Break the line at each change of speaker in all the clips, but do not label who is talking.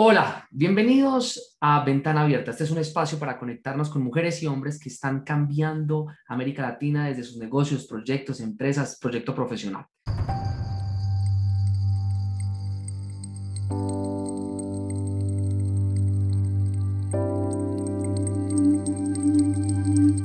Hola, bienvenidos a Ventana Abierta. Este es un espacio para conectarnos con mujeres y hombres que están cambiando América Latina desde sus negocios, proyectos, empresas, proyecto profesional.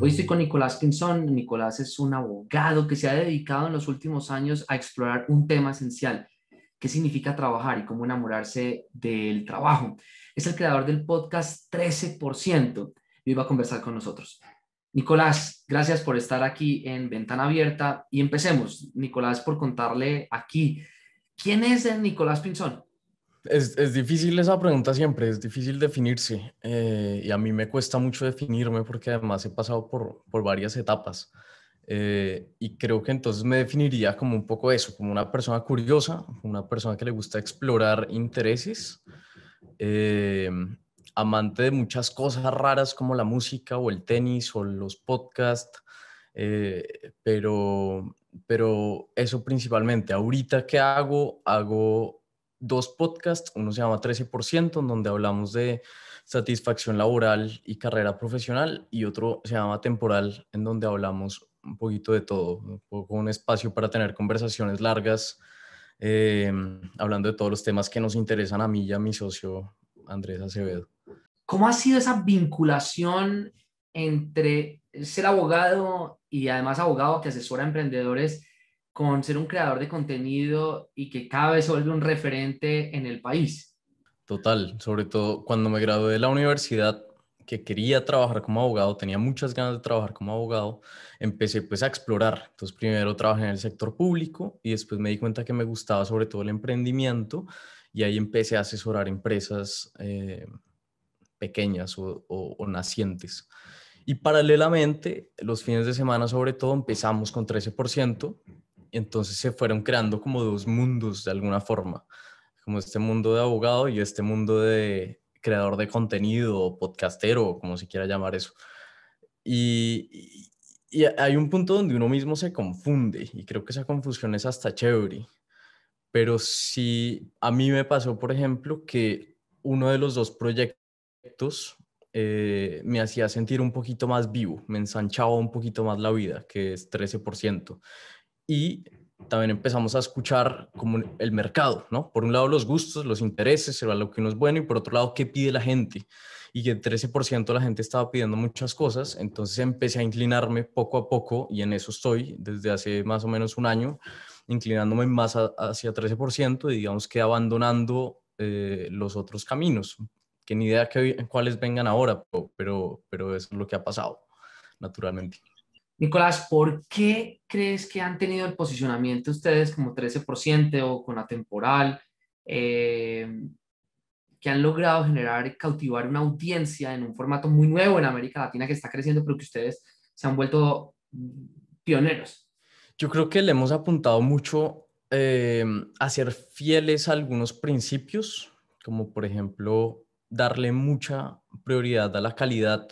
Hoy estoy con Nicolás Pinzón. Nicolás es un abogado que se ha dedicado en los últimos años a explorar un tema esencial, qué significa trabajar y cómo enamorarse del trabajo. Es el creador del podcast 13% y va a conversar con nosotros. Nicolás, gracias por estar aquí en Ventana Abierta y empecemos, Nicolás, por contarle aquí, ¿quién es Nicolás Pinzón? Es, difícil
esa pregunta siempre, es difícil definirse eh, y a mí me cuesta mucho definirme porque además he pasado por varias etapas. Eh, y creo que entonces me definiría como un poco eso, como una persona curiosa, una persona que le gusta explorar intereses, eh, amante de muchas cosas raras como la música o el tenis o los podcasts, eh, pero, pero eso principalmente. Ahorita que hago, hago dos podcasts, uno se llama 13%, en donde hablamos de satisfacción laboral y carrera profesional, y otro se llama Temporal, en donde hablamos un poquito de todo, un, poco un espacio para tener conversaciones largas, eh, hablando de todos los temas que nos interesan a mí y a mi socio Andrés Acevedo.
¿Cómo ha sido esa vinculación entre ser abogado y además abogado que asesora a emprendedores con ser un creador de contenido y que cada vez vuelve un referente en el país?
Total, sobre todo cuando me gradué de la universidad, que quería trabajar como abogado, tenía muchas ganas de trabajar como abogado, empecé pues a explorar. Entonces primero trabajé en el sector público y después me di cuenta que me gustaba sobre todo el emprendimiento y ahí empecé a asesorar empresas eh, pequeñas o, nacientes. Y paralelamente, los fines de semana sobre todo empezamos con 13%, entonces se fueron creando como dos mundos de alguna forma, como este mundo de abogado y este mundo de creador de contenido, podcastero, como se quiera llamar eso. Y, hay un punto donde uno mismo se confunde y creo que esa confusión es hasta chévere. Pero sí, a mí me pasó, por ejemplo, que uno de los dos proyectos eh, me hacía sentir un poquito más vivo, me ensanchaba un poquito más la vida, que es 13%. Y también empezamos a escuchar como el mercado, ¿no? Por un lado los gustos, los intereses, lo que uno es bueno y por otro lado qué pide la gente. Y que el 13% la gente estaba pidiendo muchas cosas, entonces empecé a inclinarme poco a poco y en eso estoy desde hace más o menos un año, inclinándome más hacia 13% y digamos que abandonando eh, los otros caminos, que ni idea que, cuáles vengan ahora, pero, pero eso es lo que ha pasado,
naturalmente. Nicolás, ¿por qué crees que han tenido el posicionamiento ustedes como 13% o con la temporal eh, que han logrado generar, cautivar una audiencia en un formato muy nuevo en América Latina que está creciendo, pero que ustedes se han vuelto pioneros? Yo creo que le hemos apuntado
mucho eh, a ser fieles a algunos principios, como por ejemplo darle mucha prioridad a la calidad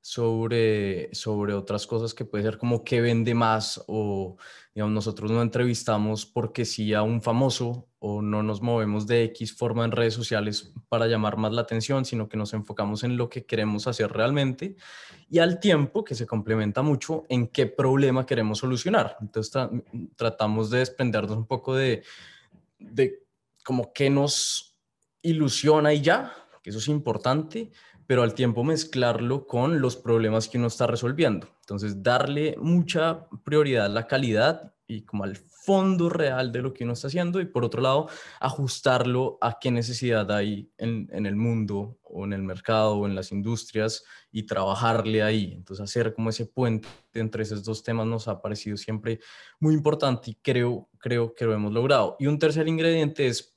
sobre, sobre otras cosas que puede ser como qué vende más o nosotros no entrevistamos porque sí a un famoso o no nos movemos de X forma en redes sociales para llamar más la atención, sino que nos enfocamos en lo que queremos hacer realmente y al tiempo, que se complementa mucho, en qué problema queremos solucionar. Entonces mm, tratamos de desprendernos un poco de, de como qué nos ilusiona y ya, que eso es importante, pero al tiempo mezclarlo con los problemas que uno está resolviendo. Entonces, darle mucha prioridad a la calidad y como al fondo real de lo que uno está haciendo y por otro lado, ajustarlo a qué necesidad hay en, el mundo o en el mercado o en las industrias y trabajarle ahí. Entonces, hacer como ese puente entre esos dos temas nos ha parecido siempre muy importante y creo, creo que lo hemos logrado. Y un tercer ingrediente es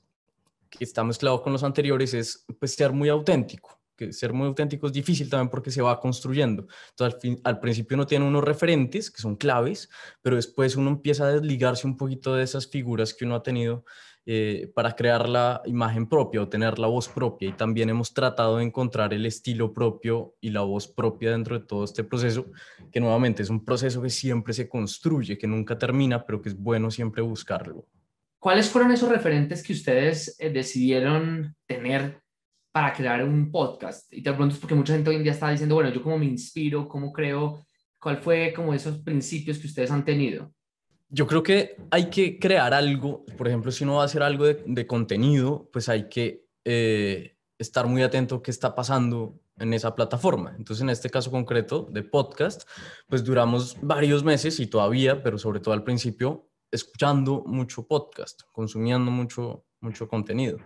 que está mezclado con los anteriores, es pues, ser muy auténtico que ser muy auténtico es difícil también porque se va construyendo. Entonces, al, principio uno tiene unos referentes que son claves, pero después uno empieza a desligarse un poquito de esas figuras que uno ha tenido eh, para crear la imagen propia o tener la voz propia. Y también hemos tratado de encontrar el estilo propio y la voz propia dentro de todo este proceso, que nuevamente es un proceso que siempre se construye, que nunca termina, pero que es bueno siempre buscarlo.
¿Cuáles fueron esos referentes que ustedes eh, decidieron tener para crear un podcast? Y te pregunto porque mucha gente hoy en día está diciendo, bueno, yo cómo me inspiro, cómo creo, cuál fue como esos principios que ustedes han tenido. Yo creo que hay
que crear algo, por ejemplo, si uno va a hacer algo de, contenido, pues hay que eh, estar muy atento a qué está pasando en esa plataforma. Entonces, en este caso concreto de podcast, pues duramos varios meses y todavía, pero sobre todo al principio, escuchando mucho podcast, consumiendo mucho, mucho contenido.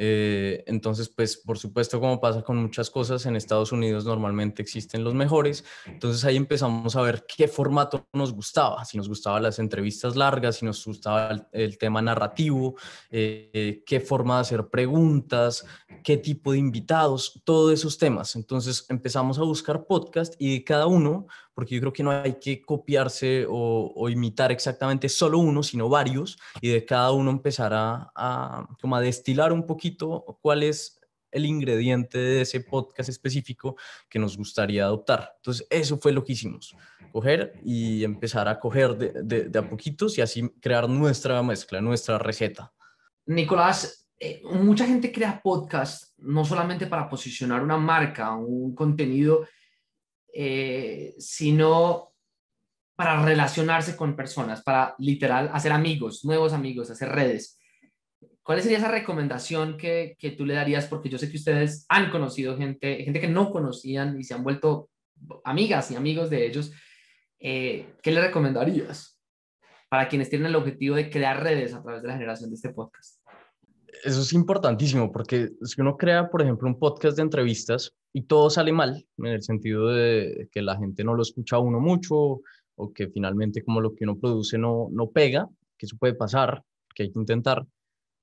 Eh, entonces, pues por supuesto, como pasa con muchas cosas, en Estados Unidos normalmente existen los mejores. Entonces ahí empezamos a ver qué formato nos gustaba, si nos gustaban las entrevistas largas, si nos gustaba el, tema narrativo, eh, eh, qué forma de hacer preguntas, qué tipo de invitados, todos esos temas. Entonces empezamos a buscar podcast y cada uno porque yo creo que no hay que copiarse o, imitar exactamente solo uno, sino varios, y de cada uno empezar a, como a destilar un poquito cuál es el ingrediente de ese podcast específico que nos gustaría adoptar. Entonces, eso fue lo que hicimos, coger y empezar a coger de, a poquitos y así crear nuestra mezcla, nuestra receta.
Nicolás, eh, mucha gente crea podcast no solamente para posicionar una marca, un contenido, eh, sino para relacionarse con personas, para literal hacer amigos, nuevos amigos, hacer redes. ¿Cuál sería esa recomendación que, que, tú le darías? Porque yo sé que ustedes han conocido gente, gente que no conocían y se han vuelto amigas y amigos de ellos. Eh, ¿Qué le recomendarías para quienes tienen el objetivo de crear redes a través de la generación de este podcast?
eso es importantísimo porque si uno crea, por ejemplo, un podcast de entrevistas y todo sale mal, en el sentido de que la gente no lo escucha a uno mucho o que finalmente como lo que uno produce no, pega, que eso puede pasar, que hay que intentar,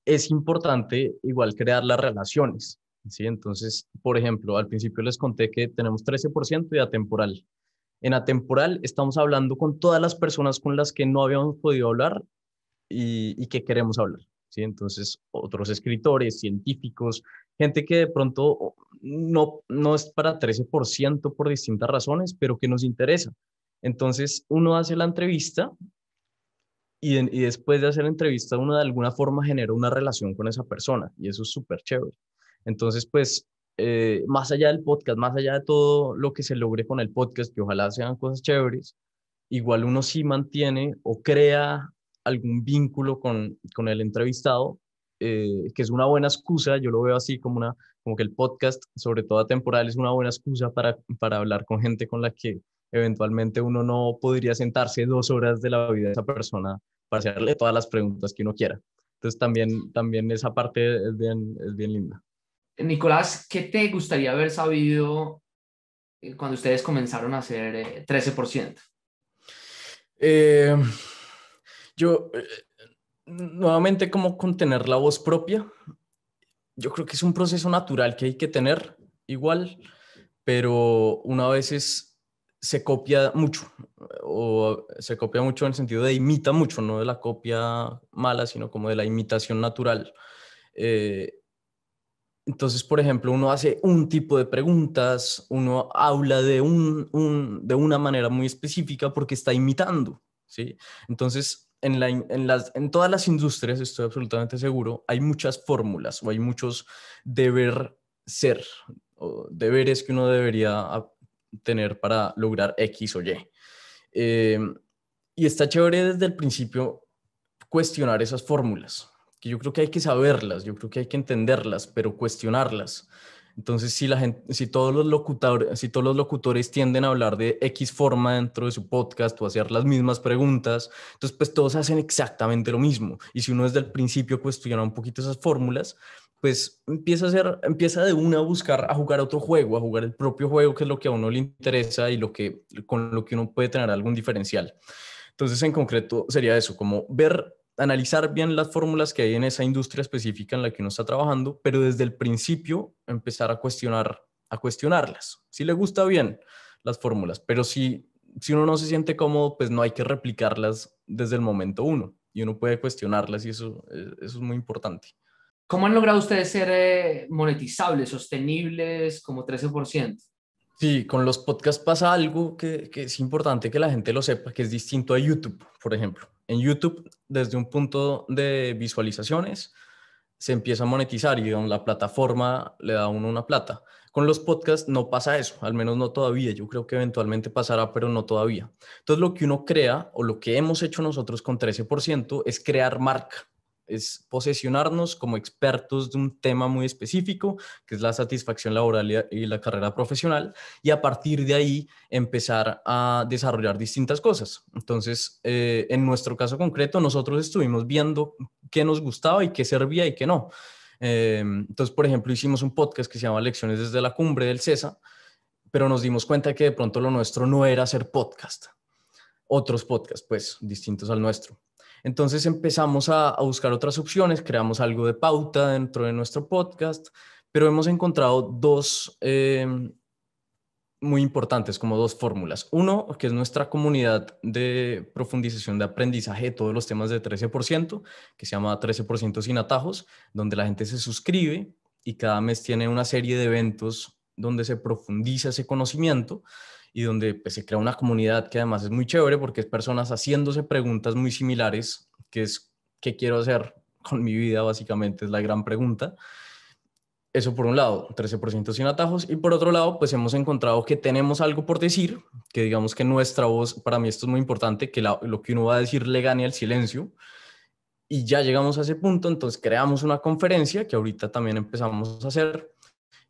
es importante igual crear las relaciones. ¿sí? Entonces, por ejemplo, al principio les conté que tenemos 13% de atemporal. En atemporal estamos hablando con todas las personas con las que no habíamos podido hablar y que queremos hablar. Entonces, otros escritores, científicos, gente que de pronto no, no es para 13% por distintas razones, pero que nos interesa. Entonces, uno hace la entrevista y, después de hacer la entrevista, uno de alguna forma genera una relación con esa persona y eso es súper chévere. Entonces, pues, eh, más allá del podcast, más allá de todo lo que se logre con el podcast, que ojalá sean cosas chéveres, igual uno sí mantiene o crea algún vínculo con, el entrevistado, eh, que es una buena excusa, yo lo veo así como, una, como que el podcast, sobre todo a temporal, es una buena excusa para, hablar con gente con la que eventualmente uno no podría sentarse dos horas de la vida de esa persona para hacerle todas
las preguntas que uno quiera. Entonces también, también esa parte es bien, es bien linda. Nicolás, ¿qué te gustaría haber sabido eh, cuando ustedes comenzaron a hacer 13%? Eh, eh yo, eh,
nuevamente, como contener la voz propia, yo creo que es un proceso natural que hay que tener igual, pero una vez se copia mucho, o se copia mucho en el sentido de imita mucho, no de la copia mala, sino como de la imitación natural. Eh, entonces, por ejemplo, uno hace un tipo de preguntas, uno habla de, un, de una manera muy específica porque está imitando, ¿sí? Entonces, en, las, en todas las industrias, estoy absolutamente seguro, hay muchas fórmulas o hay muchos deber ser deberes que uno debería tener para lograr X o Y. Em, y está chévere desde el principio cuestionar esas fórmulas, que yo creo que hay que saberlas, yo creo que hay que entenderlas, pero cuestionarlas. Entonces, si, la gente, si, todos los locutores, si todos los locutores tienden a hablar de X forma dentro de su podcast o hacer las mismas preguntas, entonces pues todos hacen exactamente lo mismo. Y si uno desde el principio cuestiona un poquito esas fórmulas, pues empieza a hacer, empieza de una a buscar, a jugar otro juego, a jugar el propio juego, que es lo que a uno le interesa y lo que, con lo que uno puede tener algún diferencial. Entonces, en concreto, sería eso, como ver analizar bien las fórmulas que hay en esa industria específica en la que uno está trabajando, pero desde el principio empezar a cuestionar, a cuestionarlas. Si le gusta bien las fórmulas, pero si, si uno no se siente cómodo, pues no hay que replicarlas desde el momento uno y uno puede cuestionarlas y eso, eh, eso es muy importante.
¿Cómo han logrado ustedes ser eh, monetizables,
sostenibles, como 13%? Sí, con los podcasts pasa algo que, que, es importante que la gente lo sepa, que es distinto a YouTube, por ejemplo en YouTube desde un punto de visualizaciones se empieza a monetizar y la plataforma le da a uno una plata. Con los podcasts no pasa eso, al menos no todavía. Yo creo que eventualmente pasará, pero no todavía. Entonces lo que uno crea o lo que hemos hecho nosotros con 13% es crear marca es posesionarnos como expertos de un tema muy específico, que es la satisfacción laboral y la carrera profesional, y a partir de ahí empezar a desarrollar distintas cosas. Entonces, eh, en nuestro caso concreto, nosotros estuvimos viendo qué nos gustaba y qué servía y qué no. Eh, entonces, por ejemplo, hicimos un podcast que se llama Lecciones desde la cumbre del CESA, pero nos dimos cuenta que de pronto lo nuestro no era hacer podcast, otros podcasts, pues, distintos al nuestro. Entonces empezamos a, buscar otras opciones, creamos algo de pauta dentro de nuestro podcast, pero hemos encontrado dos em, muy importantes, como dos fórmulas. Uno, que es nuestra comunidad de profundización de aprendizaje de todos los temas de 13%, que se llama 13% sin atajos, donde la gente se suscribe y cada mes tiene una serie de eventos donde se profundiza ese conocimiento y donde pues, se crea una comunidad que además es muy chévere porque es personas haciéndose preguntas muy similares, que es, ¿qué quiero hacer con mi vida? Básicamente es la gran pregunta. Eso por un lado, 13% sin atajos. Y por otro lado, pues hemos encontrado que tenemos algo por decir, que digamos que nuestra voz, para mí esto es muy importante, que lo que uno va a decir le gane al silencio. Y ya llegamos a ese punto, entonces creamos una conferencia que ahorita también empezamos a hacer,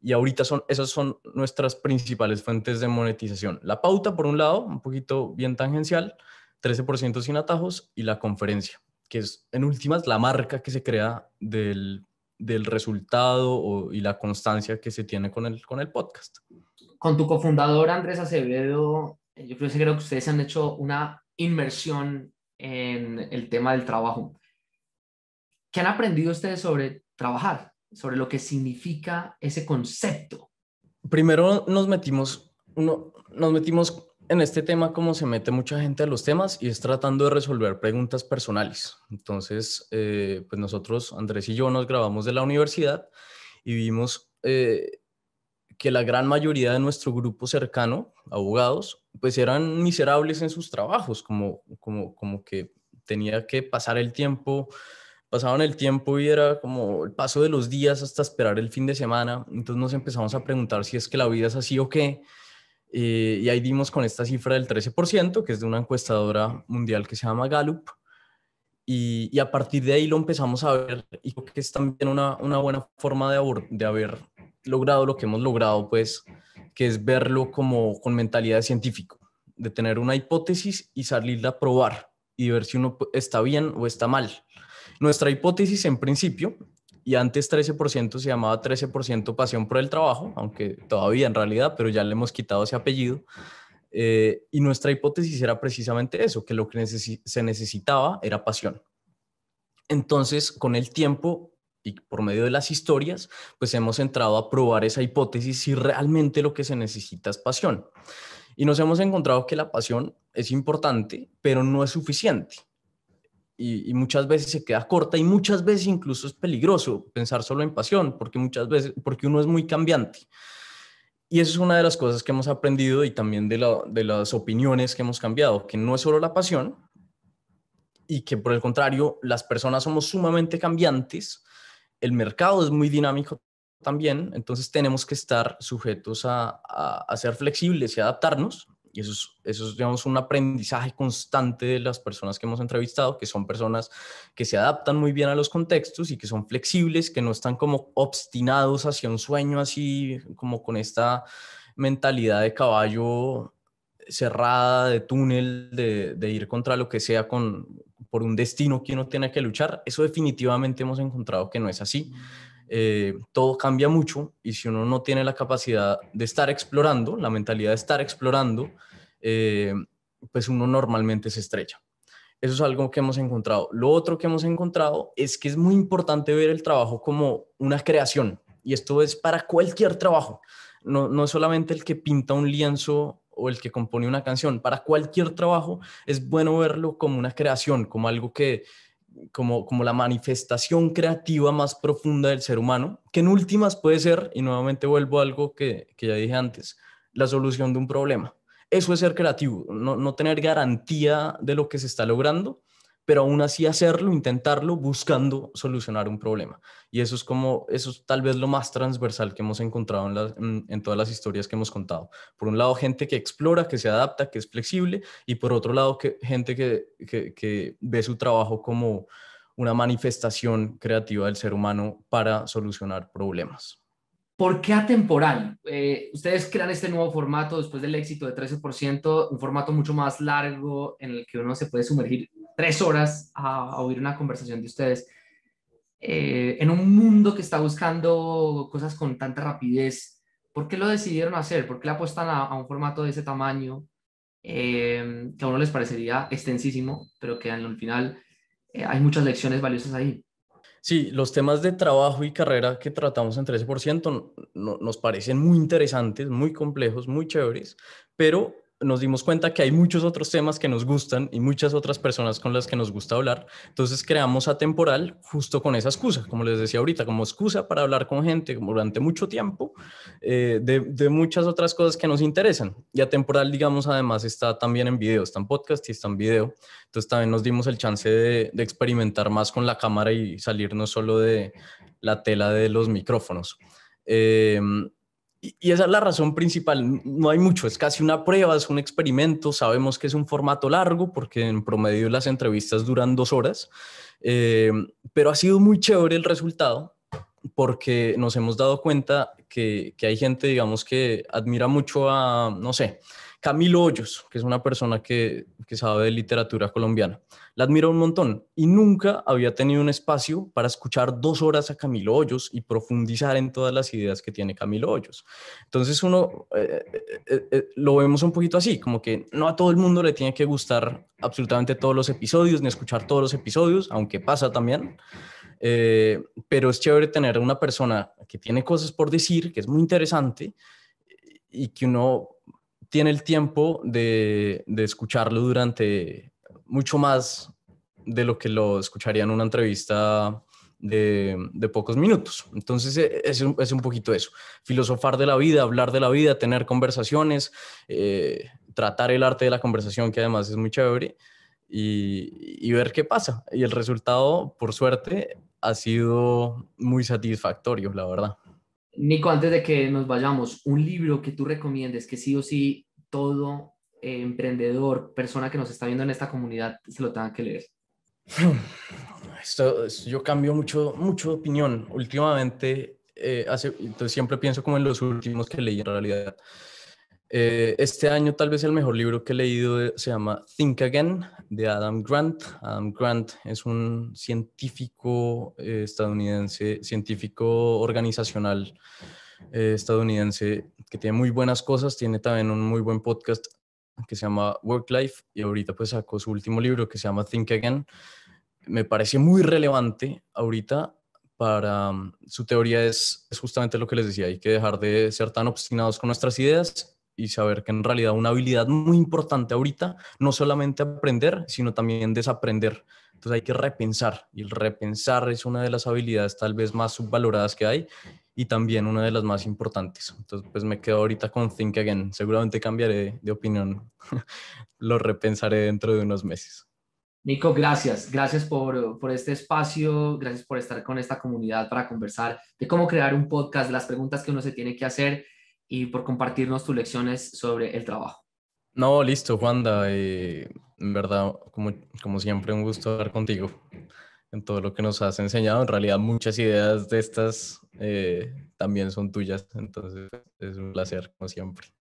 y ahorita son, esas son nuestras principales fuentes de monetización. La pauta, por un lado, un poquito bien tangencial, 13% sin atajos, y la conferencia, que es en últimas la marca que se crea del, del resultado y la constancia que se tiene con el, con el podcast.
Con tu cofundador Andrés Acevedo, eh, yo creo, creo que ustedes han hecho una inmersión en el tema del trabajo. ¿Qué han aprendido ustedes sobre trabajar? sobre lo que significa ese concepto. Primero nos metimos, uno, nos metimos en
este tema como se mete mucha gente a los temas y es tratando de resolver preguntas personales. Entonces, eh, pues nosotros, Andrés y yo, nos grabamos de la universidad y vimos eh, que la gran mayoría de nuestro grupo cercano, abogados, pues eran miserables en sus trabajos, como, como, como que tenía que pasar el tiempo pasaban el tiempo y era como el paso de los días hasta esperar el fin de semana. Entonces nos empezamos a preguntar si es que la vida es así o qué. Eh, y ahí dimos con esta cifra del 13%, que es de una encuestadora mundial que se llama Gallup. Y, a partir de ahí lo empezamos a ver y creo que es también una, buena forma de, de haber logrado lo que hemos logrado, pues, que es verlo como con mentalidad de científico, de tener una hipótesis y salirla a probar y ver si uno está bien o está mal. Nuestra hipótesis en principio, y antes 13% se llamaba 13% pasión por el trabajo, aunque todavía en realidad, pero ya le hemos quitado ese apellido. Eh, y nuestra hipótesis era precisamente eso, que lo que se necesitaba era pasión. Entonces, con el tiempo y por medio de las historias, pues hemos entrado a probar esa hipótesis si realmente lo que se necesita es pasión. Y nos hemos encontrado que la pasión es importante, pero no es suficiente y, muchas veces se queda corta y muchas veces incluso es peligroso pensar solo en pasión, porque muchas veces, porque uno es muy cambiante. Y eso es una de las cosas que hemos aprendido y también de, las opiniones que hemos cambiado, que no es solo la pasión y que por el contrario, las personas somos sumamente cambiantes, el mercado es muy dinámico también, entonces tenemos que estar sujetos a ser flexibles y adaptarnos y eso es, un aprendizaje constante de las personas que hemos entrevistado, que son personas que se adaptan muy bien a los contextos y que son flexibles, que no están como obstinados hacia un sueño así, como con esta mentalidad de caballo cerrada, de túnel, de, ir contra lo que sea con, por un destino que uno tiene que luchar. Eso definitivamente hemos encontrado que no es así. Eh, todo cambia mucho y si uno no tiene la capacidad de estar explorando, la mentalidad de estar explorando, eh, pues uno normalmente se estrella. Eso es algo que hemos encontrado. Lo otro que hemos encontrado es que es muy importante ver el trabajo como una creación y esto es para cualquier trabajo. No, no solamente el que pinta un lienzo o el que compone una canción. Para cualquier trabajo es bueno verlo como una creación, como algo que como, como la manifestación creativa más profunda del ser humano, que en últimas puede ser, y nuevamente vuelvo a algo que, ya dije antes, la solución de un problema. Eso es ser creativo, no tener garantía de lo que se está logrando, pero aún así hacerlo, intentarlo, buscando solucionar un problema. Y eso es como, eso es tal vez lo más transversal que hemos encontrado en, todas las historias que hemos contado. Por un lado, gente que explora, que se adapta, que es flexible, y por otro lado, que, gente que, ve su trabajo como una manifestación creativa del ser humano para solucionar problemas.
¿Por qué atemporal? Eh, ustedes crean este nuevo formato después del éxito de 13%, un formato mucho más largo en el que uno se puede sumergir tres horas a, oír una conversación de ustedes. Eh, en un mundo que está buscando cosas con tanta rapidez, ¿por qué lo decidieron hacer? ¿Por qué le apuestan a, un formato de ese tamaño em, que a uno les parecería extensísimo, pero que al final eh, hay muchas lecciones valiosas ahí? Sí, los temas de trabajo y carrera que tratamos en 13%
nos parecen muy interesantes, muy complejos, muy chéveres, pero nos dimos cuenta que hay muchos otros temas que nos gustan y muchas otras personas con las que nos gusta hablar. Entonces creamos Atemporal justo con esa excusa, como les decía ahorita, como excusa para hablar con gente durante mucho tiempo eh, de, muchas otras cosas que nos interesan. Y Atemporal, digamos, además está también en video, está en podcast y está en video. Entonces también nos dimos el chance de, experimentar más con la cámara y salirnos solo de la tela de los micrófonos. Eh, y esa es la razón principal. No hay mucho, es casi una prueba, es un experimento. Sabemos que es un formato largo porque en promedio las entrevistas duran dos horas, eh, pero ha sido muy chévere el resultado porque nos hemos dado cuenta que, que hay gente, digamos, que admira mucho a, no sé, Camilo Hoyos, que es una persona que, sabe de literatura colombiana. La admiro un montón y nunca había tenido un espacio para escuchar dos horas a Camilo Hoyos y profundizar en todas las ideas que tiene Camilo Hoyos. Entonces uno eh, eh, eh, lo vemos un poquito así, como que no a todo el mundo le tiene que gustar absolutamente todos los episodios, ni escuchar todos los episodios, aunque pasa también. pero es chévere tener una persona que tiene cosas por decir, que es muy interesante y que uno tiene el tiempo de, escucharlo durante mucho más de lo que lo escucharía en una entrevista de, pocos minutos. Entonces eh, es, un poquito eso, filosofar de la vida, hablar de la vida, tener conversaciones, eh, tratar el arte de la conversación, que además es muy chévere, y, y, ver qué pasa. Y el resultado, por suerte, ha sido muy satisfactorio, la verdad.
Nico, antes de que nos vayamos, un libro que tú recomiendes que sí o sí todo eh, emprendedor, persona que nos está viendo en esta comunidad, se lo tenga que leer.
Esto, yo cambio mucho, mucho opinión. Últimamente, eh, hace, entonces siempre pienso como en los últimos que leí en realidad. Eh, este año tal vez el mejor libro que he leído eh, se llama Think Again de Adam Grant. Adam Grant es un científico eh, estadounidense, científico organizacional estadounidense que tiene muy buenas cosas, tiene también un muy buen podcast que se llama Work Life y ahorita pues sacó su último libro que se llama Think Again. Me parece muy relevante ahorita para mm, su teoría es justamente lo que les decía, hay que dejar de ser tan obstinados con nuestras ideas y saber que en realidad una habilidad muy importante ahorita, no solamente aprender, sino también desaprender. Entonces hay que repensar y el repensar es una de las habilidades tal vez más subvaloradas que hay y también una de las más importantes. Entonces pues me quedo ahorita con Think Again. Seguramente cambiaré de opinión.
Lo repensaré dentro de unos meses. Nico, gracias. Gracias por, por, este espacio, gracias por estar con esta comunidad para conversar de cómo crear un podcast, las preguntas que uno se tiene que hacer y por compartirnos tus lecciones sobre el trabajo.
No, listo, Juanda. en verdad, como, siempre, un gusto estar contigo en todo lo que nos has enseñado. En realidad, muchas ideas de estas eh, también son tuyas,
entonces es un placer, como siempre.